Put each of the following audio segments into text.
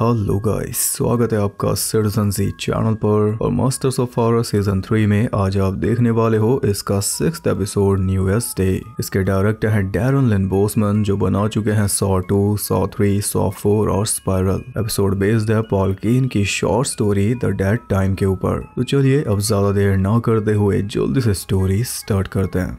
hello guys स्वागत है आपका सिटीजन जी चैनल पर और masters of horror season three में आज आप देखने वाले हो इसका six episode New Year's Day इसके डायरेक्टर हैं डेरन लिन बोसमन जो बना चुके हैं Saw two Saw three Saw four और स्पायरल एपिसोड बेस्ड है पॉल कीन की short story the dead time के ऊपर तो चलिए अब ज्यादा देर ना करते हुए जल्दी से स्टोरी स्टार्ट करते हैं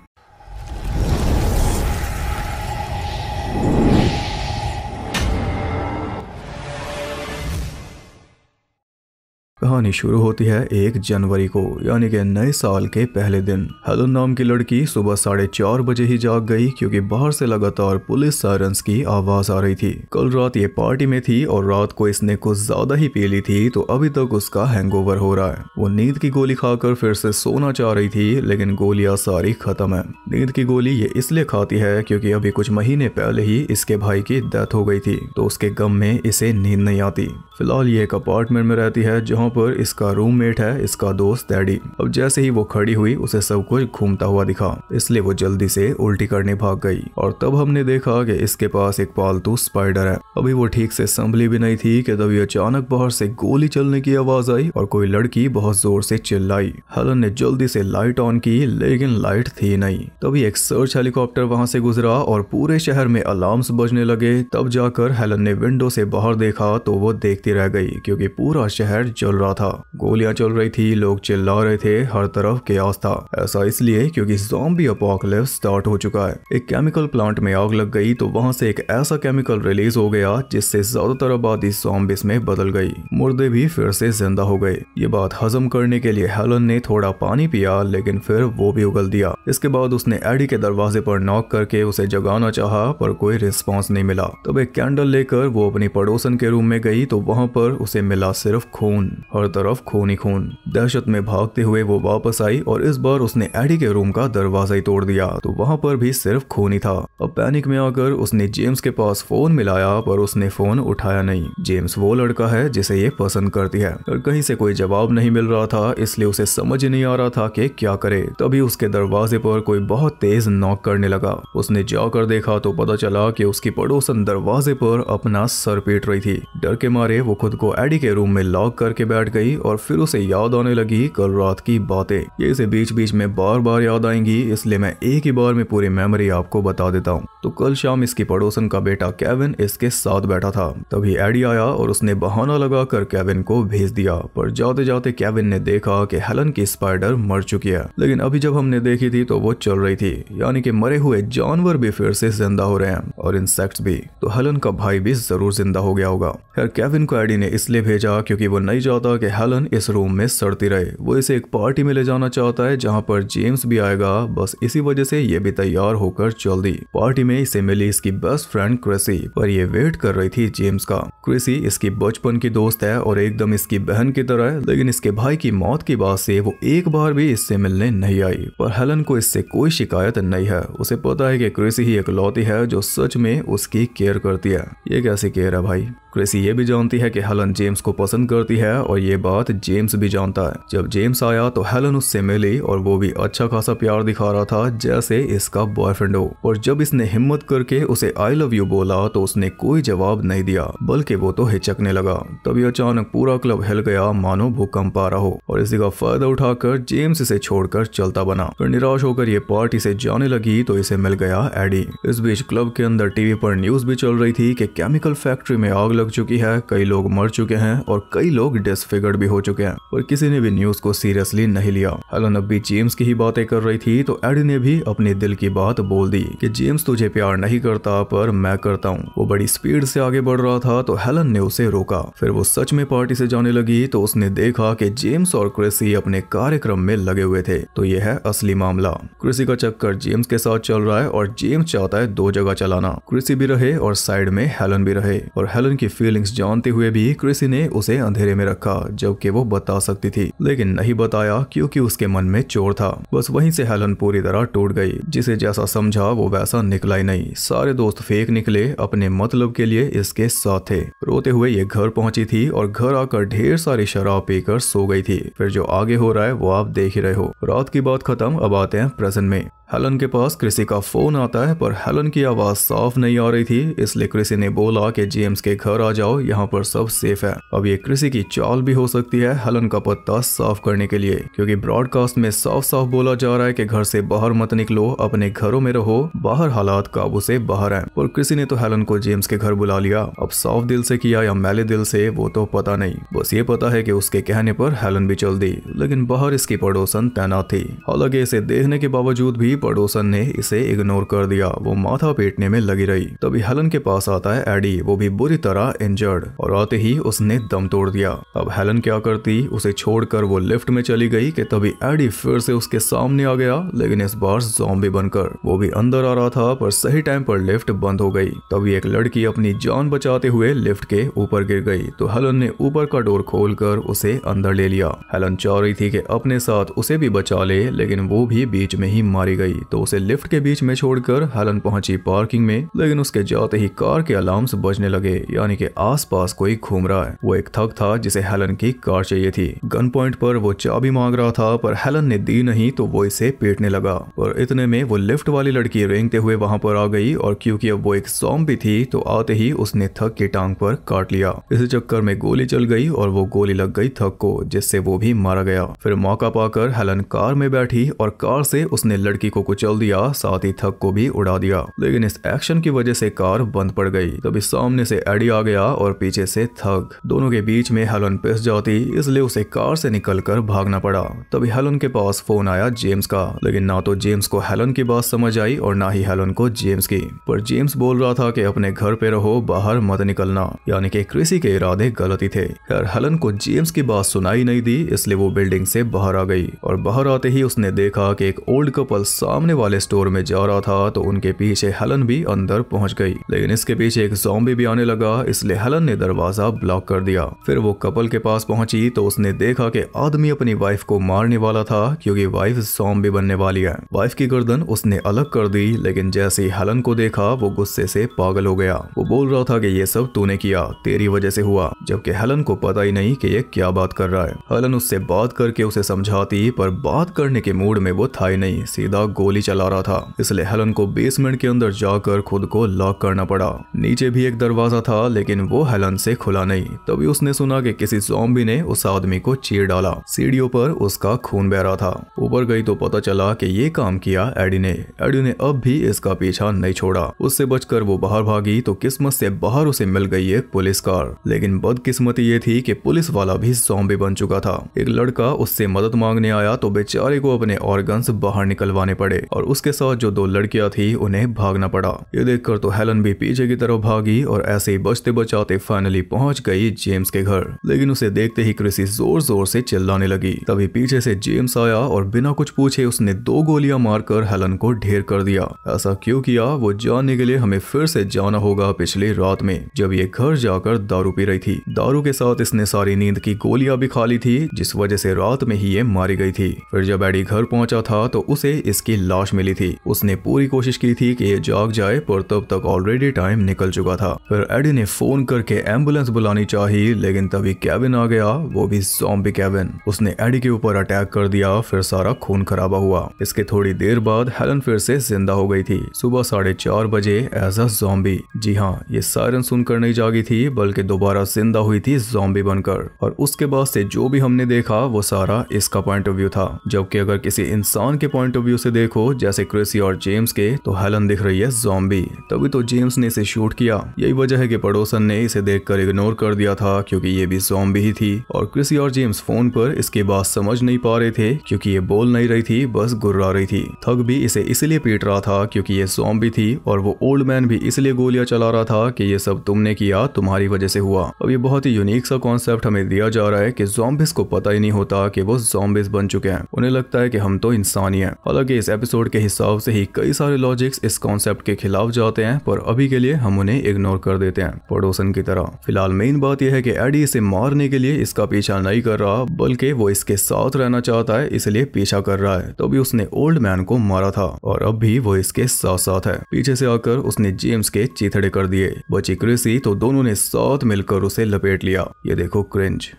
कहानी शुरू होती है एक जनवरी को यानी कि नए साल के पहले दिन हलन नाम की लड़की सुबह साढ़े चार बजे ही जाग गई क्योंकि बाहर से लगातार पुलिस सायरन्स की आवाज आ रही थी कल रात ये पार्टी में थी और रात को इसने कुछ ज्यादा ही पी ली थी तो अभी तक उसका हैंगओवर हो रहा है वो नींद की गोली खाकर फिर से सोना चाह रही थी लेकिन गोलियां सारी खत्म है नींद की गोली ये इसलिए खाती है क्योंकि अभी कुछ महीने पहले ही इसके भाई की डेथ हो गई थी तो उसके गम में इसे नींद नहीं आती फिलहाल ये एक अपार्टमेंट में रहती है जहाँ यहाँ पर इसका रूममेट है इसका दोस्त डैडी अब जैसे ही वो खड़ी हुई उसे सब कुछ घूमता हुआ दिखा इसलिए वो जल्दी से उल्टी करने भाग गई और तब हमने देखा कि इसके पास एक पालतू स्पाइडर है अभी वो ठीक से संभली भी नहीं थी कि तभी अचानक बाहर से गोली चलने की आवाज आई और कोई लड़की बहुत जोर से चिल्लाई हेलन ने जल्दी से लाइट ऑन की लेकिन लाइट थी नहीं तभी एक सर्च हेलीकॉप्टर वहां से गुजरा और पूरे शहर में अलार्म्स बजने लगे तब जाकर हेलन ने विंडो से बाहर देखा तो वो देखती रह गई क्योंकि पूरा शहर जल रहा था गोलियां चल रही थी लोग चिल्ला रहे थे हर तरफ के था ऐसा इसलिए क्योंकि जॉम्बी अपोकलिप्स स्टार्ट हो चुका है एक केमिकल प्लांट में आग लग गई तो वहां से एक ऐसा केमिकल रिलीज हो गया जिससे ज्यादातर आबादी जॉम्बिस में बदल गई मुर्दे भी फिर से जिंदा हो गए ये बात हजम करने के लिए हेलन ने थोड़ा पानी पिया लेकिन फिर वो भी उगल दिया इसके बाद उसने एडी के दरवाजे पर नॉक करके उसे जगाना चाहा पर कोई रिस्पॉन्स नहीं मिला तब एक कैंडल लेकर वो अपनी पड़ोसन के रूम में गई तो वहाँ पर उसे मिला सिर्फ खून हर तरफ खून ही खून दहशत में भागते हुए वो वापस आई और इस बार उसने एडी के रूम का दरवाजा ही तोड़ दिया तो वहां पर भी सिर्फ खून ही था अब पैनिक में आकर उसने जेम्स के पास फोन मिलाया पर उसने फोन उठाया नहीं जेम्स वो लड़का है जिसे ये पसंद करती है और कहीं से कोई जवाब नहीं मिल रहा था इसलिए उसे समझ नहीं आ रहा था कि क्या करे तभी उसके दरवाजे पर कोई बहुत तेज नॉक करने लगा उसने जाकर देखा तो पता चला कि उसकी पड़ोसन दरवाजे पर अपना सर पीट रही थी डर के मारे वो खुद को एडी के रूम में लॉक करके बैठ बैठ गई और फिर उसे याद आने लगी कल रात की बातें ये इसे बीच बीच में बार बार याद आएंगी इसलिए मैं एक ही बार में पूरी मेमोरी आपको बता देता हूँ तो कल शाम इसकी पड़ोसन का बेटा केविन इसके साथ बैठा था तभी एडी आया और उसने बहाना लगाकर केविन को भेज दिया पर जाते जाते केविन ने देखा कि हेलन की स्पाइडर मर चुकी है लेकिन अभी जब हमने देखी थी तो वो चल रही थी यानी कि मरे हुए जानवर भी फिर से जिंदा हो रहे हैं और इंसेक्ट भी तो हेलन का भाई भी जरूर जिंदा हो गया होगा खैर कैविन को एडी ने इसलिए भेजा क्यूँकी वो नहीं चाहता की हेलन इस रूम में सड़ती रहे वो इसे एक पार्टी में ले जाना चाहता है जहाँ पर जेम्स भी आएगा बस इसी वजह से ये भी तैयार होकर चल दी पार्टी మే సిమిలీస్ కి బస్ ఫ్రంట్ క్రీసీ పర్ యే వెయిట్ కర్ రై థీ జేమ్స్ కా క్రీసీ ఇస్కి బచ్చపన్ కే దోస్త్ హై ఔర్ ఏక్దం ఇస్కి బహన్ కీ తర హై లేకిన్ ఇస్కే భాయీ కీ మౌత్ కీ బాత్ సే వో ఏక్ బార్ భీ ఇస్సే మిల్నే నహీ ఆయీ ఔర్ హెలన్ కో ఇస్సే కోయీ శికాయత్ నహీ హై ఉసే పూతా హై కీ క్రీసీ హీ ఏక్లోతి హై జో సచ్ మే ఉస్కే కేర్ కర్తి హై యే కైసే కేహ రహా భాయీ क्रिसी ये भी जानती है कि हेलन जेम्स को पसंद करती है और ये बात जेम्स भी जानता है जब जेम्स आया तो हेलन उससे मिली और वो भी अच्छा खासा प्यार दिखा रहा था जैसे इसका बॉयफ्रेंड हो और जब इसने हिम्मत करके उसे आई लव यू बोला तो उसने कोई जवाब नहीं दिया बल्कि वो तो हिचकने लगा तभी अचानक पूरा क्लब हिल गया मानो भूकंप आ रहा हो और इसी का फायदा उठाकर जेम्स इसे छोड़कर चलता बना फिर निराश होकर ये पार्टी से जाने लगी तो इसे मिल गया एडी इस बीच क्लब के अंदर टीवी पर न्यूज भी चल रही थी कि केमिकल फैक्ट्री में आग लग चुकी है कई लोग मर चुके हैं और कई लोग डिसफिगर्ड भी हो चुके हैं और किसी ने भी न्यूज को सीरियसली नहीं लिया हेलन अब भी जेम्स की ही बातें कर रही थी तो एडी ने भी अपने दिल की बात बोल दी कि जेम्स तुझे प्यार नहीं करता पर मैं करता हूँ वो बड़ी स्पीड से आगे बढ़ रहा था तो हेलन ने उसे रोका फिर वो सच में पार्टी से जाने लगी तो उसने देखा कि जेम्स और क्रिसी अपने कार्यक्रम में लगे हुए थे तो यह है असली मामला क्रिसी का चक्कर जेम्स के साथ चल रहा है और जेम्स चाहता है दो जगह चलाना क्रिसी भी रहे और साइड में हेलन भी रहे और हेलन की फीलिंग्स जानते हुए भी कृषि ने उसे अंधेरे में रखा जबकि वो बता सकती थी लेकिन नहीं बताया क्योंकि उसके मन में चोर था बस वहीं से हेलन पूरी तरह टूट गई जिसे जैसा समझा वो वैसा निकला ही नहीं सारे दोस्त फेक निकले अपने मतलब के लिए इसके साथ थे रोते हुए ये घर पहुंची थी और घर आकर ढेर सारी शराब पीकर सो गई थी फिर जो आगे हो रहा है वो आप देख ही रहे हो रात की बात खत्म अब आते हैं प्रेजेंट में हेलन के पास क्रिसी का फ़ोन आता है पर हेलन की आवाज़ साफ नहीं आ रही थी इसलिए क्रिसी ने बोला कि जेम्स के घर आ जाओ यहाँ पर सब सेफ है अब ये क्रिसी की चाल भी हो सकती है हेलन का पत्ता साफ करने के लिए क्योंकि ब्रॉडकास्ट में साफ साफ बोला जा रहा है कि घर से बाहर मत निकलो अपने घरों में रहो बाहर हालात काबू से बाहर है और क्रिसी ने तो हेलन को जेम्स के घर बुला लिया अब साफ दिल से किया या मैले दिल से वो तो पता नहीं बस ये पता है की उसके कहने पर हेलन भी चल दी लेकिन बाहर इसकी पड़ोसन तैनात थी हालांकि इसे देखने के बावजूद भी पड़ोसन ने इसे इग्नोर कर दिया वो माथा पेटने में लगी रही तभी हेलन के पास आता है एडी वो भी बुरी तरह इंजर्ड और आते ही उसने दम तोड़ दिया अब हेलन क्या करती उसे छोड़कर वो लिफ्ट में चली गई कि तभी एडी फिर से उसके सामने आ गया लेकिन इस बार जॉम्बी बनकर वो भी अंदर आ रहा था पर सही टाइम पर लिफ्ट बंद हो गई तभी एक लड़की अपनी जान बचाते हुए लिफ्ट के ऊपर गिर गई तो हेलन ने ऊपर का डोर कर उसे अंदर ले लिया हेलन चाह रही थी कि अपने साथ उसे भी बचा ले लेकिन वो भी बीच में ही मारी गई गई तो उसे लिफ्ट के बीच में छोड़कर हेलन पहुंची पार्किंग में लेकिन उसके जाते ही कार के अलार्म्स बजने लगे यानी कि आसपास कोई घूम रहा है वो एक थक था जिसे हेलन की कार चाहिए थी गन पॉइंट पर वो चाबी मांग रहा था पर हेलन ने दी नहीं तो वो इसे पेटने लगा और इतने में वो लिफ्ट वाली लड़की रेंगते हुए वहां पर आ गई और क्योंकि अब वो एक भी थी तो आते ही उसने थक की टांग पर काट लिया इस चक्कर में गोली चल गई और वो गोली लग गई थक को जिससे वो भी मारा गया फिर मौका पाकर हेलन कार में बैठी और कार से उसने लड़की को को कुचल दिया साथ ही थक को भी उड़ा दिया लेकिन इस एक्शन की वजह से कार बंद पड़ गई तभी सामने से एडी आ गया और पीछे से थक दोनों के बीच में हेलन पिस जाती इसलिए उसे कार से निकलकर भागना पड़ा तभी हेलन के पास फोन आया जेम्स का लेकिन ना तो जेम्स को हेलन की बात समझ आई और ना ही हेलन को जेम्स की पर जेम्स बोल रहा था कि अपने घर पे रहो बाहर मत निकलना यानी कि क्रिसी के इरादे गलत ही थे खैर हेलन को जेम्स की बात सुनाई नहीं दी इसलिए वो बिल्डिंग से बाहर आ गई और बाहर आते ही उसने देखा कि एक ओल्ड कपल सा सामने वाले स्टोर में जा रहा था तो उनके पीछे हलन भी अंदर पहुंच गई लेकिन इसके पीछे एक जॉम्बी भी आने लगा इसलिए हेलन ने दरवाजा ब्लॉक कर दिया फिर वो कपल के पास पहुंची तो उसने देखा कि आदमी अपनी वाइफ को मारने वाला था क्योंकि वाइफ जॉम्बी बनने वाली है वाइफ की गर्दन उसने अलग कर दी लेकिन जैसे ही हलन को देखा वो गुस्से से पागल हो गया वो बोल रहा था की ये सब तूने किया तेरी वजह से हुआ जबकि हेलन को पता ही नहीं की ये क्या बात कर रहा है हलन उससे बात करके उसे समझाती पर बात करने के मूड में वो था ही नहीं सीधा गोली चला रहा था इसलिए हेलन को बेसमेंट के अंदर जाकर खुद को लॉक करना पड़ा नीचे भी एक दरवाजा था लेकिन वो हेलन से खुला नहीं तभी उसने सुना कि किसी जॉम्बी ने उस आदमी को चीर डाला सीढ़ियों पर उसका खून बह रहा था ऊपर गई तो पता चला कि ये काम किया एडी ने एडी ने अब भी इसका पीछा नहीं छोड़ा उससे बचकर वो बाहर भागी तो किस्मत से बाहर उसे मिल गई एक पुलिस कार लेकिन बदकिस्मती ये थी कि पुलिस वाला भी जॉम्बी बन चुका था एक लड़का उससे मदद मांगने आया तो बेचारे को अपने ऑर्गन बाहर निकलवाने पड़े और उसके साथ जो दो लड़कियां थी उन्हें भागना पड़ा ये देखकर तो हेलन भी पीछे की तरफ भागी और ऐसे ही बचते बचाते फाइनली पहुंच गई जेम्स के घर लेकिन उसे देखते ही क्रिसी जोर जोर से चिल्लाने लगी तभी पीछे से जेम्स आया और बिना कुछ पूछे उसने दो गोलियां मारकर हेलन को ढेर कर दिया ऐसा क्यों किया वो जानने के लिए हमें फिर से जाना होगा पिछले रात में जब ये घर जाकर दारू पी रही थी दारू के साथ इसने सारी नींद की गोलियां भी खा ली थी जिस वजह से रात में ही ये मारी गई थी फिर जब एडी घर पहुंचा था तो उसे इसकी की लाश मिली थी उसने पूरी कोशिश की थी कि ये जाग जाए पर तब तक ऑलरेडी टाइम निकल चुका था फिर एडी ने फोन करके एम्बुलेंस बुलानी चाहिए लेकिन तभी कैबिन आ गया वो भी जॉम्बी कैबिन उसने एडी के ऊपर अटैक कर दिया फिर सारा खून खराबा हुआ इसके थोड़ी देर बाद हेलन फिर से जिंदा हो गई थी सुबह साढ़े चार बजे एज अ जॉम्बी जी हाँ ये सायरन सुनकर नहीं जागी थी बल्कि दोबारा जिंदा हुई थी जॉम्बी बनकर और उसके बाद से जो भी हमने देखा वो सारा इसका पॉइंट ऑफ व्यू था जबकि अगर किसी इंसान के पॉइंट ऑफ व्यू से देखो जैसे क्रिसी और जेम्स के तो हेलन दिख रही है जॉम्बी तभी तो जेम्स ने इसे शूट किया यही वजह है कि पड़ोसन ने इसे देखकर इग्नोर कर दिया था क्योंकि ये भी जॉम्बी ही थी और क्रिसी और जेम्स फोन पर इसके बाद समझ नहीं पा रहे थे क्योंकि ये बोल नहीं रही थी बस गुर्रा रही थी थग भी इसे इसलिए पीट रहा था क्योंकि ये भी थी और वो ओल्ड मैन भी इसलिए गोलियां चला रहा था कि ये सब तुमने किया तुम्हारी वजह से हुआ अब ये बहुत ही यूनिक सा कॉन्सेप्ट हमें दिया जा रहा है कि जॉम्बिस को पता ही नहीं होता कि वो जॉम्बिस बन चुके हैं उन्हें लगता है कि हम तो इंसान ही है हालांकि इस एपिसोड के हिसाब से ही कई सारे लॉजिक्स इस कॉन्सेप्ट के खिलाफ जाते हैं पर अभी के लिए हम उन्हें इग्नोर कर देते हैं पड़ोसन की तरह फिलहाल मेन बात यह है कि एडी इसे मारने के लिए इसका पीछा नहीं कर रहा बल्कि वो इसके साथ रहना चाहता है इसलिए पीछा कर रहा है तभी तो उसने ओल्ड मैन को मारा था और अब भी वो इसके साथ साथ है पीछे से आकर उसने जेम्स के चीथड़े कर दिए बची क्रिसी तो दोनों ने साथ मिलकर उसे लपेट लिया ये देखो क्रिंज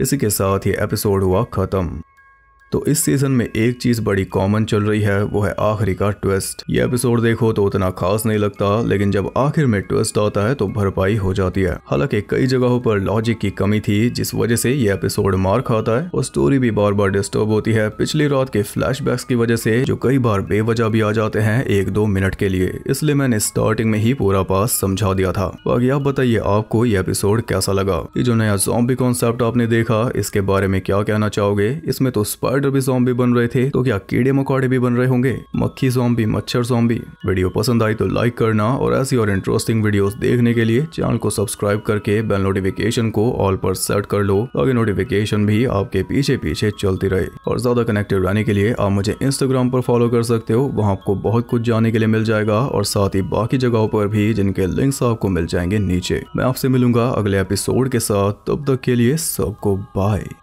इसी के साथ ये एपिसोड हुआ खत्म तो इस सीज़न में एक चीज़ बड़ी कॉमन चल रही है वो है आखिरी का ट्विस्ट ये एपिसोड देखो तो उतना खास नहीं लगता लेकिन जब आखिर में ट्विस्ट आता है तो भरपाई हो जाती है हालांकि कई जगहों पर लॉजिक की कमी थी जिस वजह से ये एपिसोड मार खाता है और स्टोरी भी बार बार डिस्टर्ब होती है पिछली रात के फ्लैश की वजह से जो कई बार बेवजह भी आ जाते हैं एक दो मिनट के लिए इसलिए मैंने स्टार्टिंग में ही पूरा पास समझा दिया था बाकी आप बताइए आपको ये एपिसोड कैसा लगा ये जो नया जॉम्बी कॉन्सेप्ट आपने देखा इसके बारे में क्या कहना चाहोगे इसमें तो स्पर्ट स्पाइडर भी जॉम्बी बन रहे थे तो क्या कीड़े मकोड़े भी बन रहे होंगे मक्खी जॉम्बी मच्छर जॉम्बी वीडियो पसंद आई तो लाइक करना और ऐसी और इंटरेस्टिंग वीडियो देखने के लिए चैनल को सब्सक्राइब करके बेल नोटिफिकेशन को ऑल पर सेट कर लो ताकि नोटिफिकेशन भी आपके पीछे पीछे चलती रहे और ज्यादा कनेक्टेड रहने के लिए आप मुझे इंस्टाग्राम पर फॉलो कर सकते हो वहाँ आपको बहुत कुछ जानने के लिए मिल जाएगा और साथ ही बाकी जगहों पर भी जिनके लिंक्स आपको मिल जाएंगे नीचे मैं आपसे मिलूंगा अगले एपिसोड के साथ तब तक के लिए सबको बाय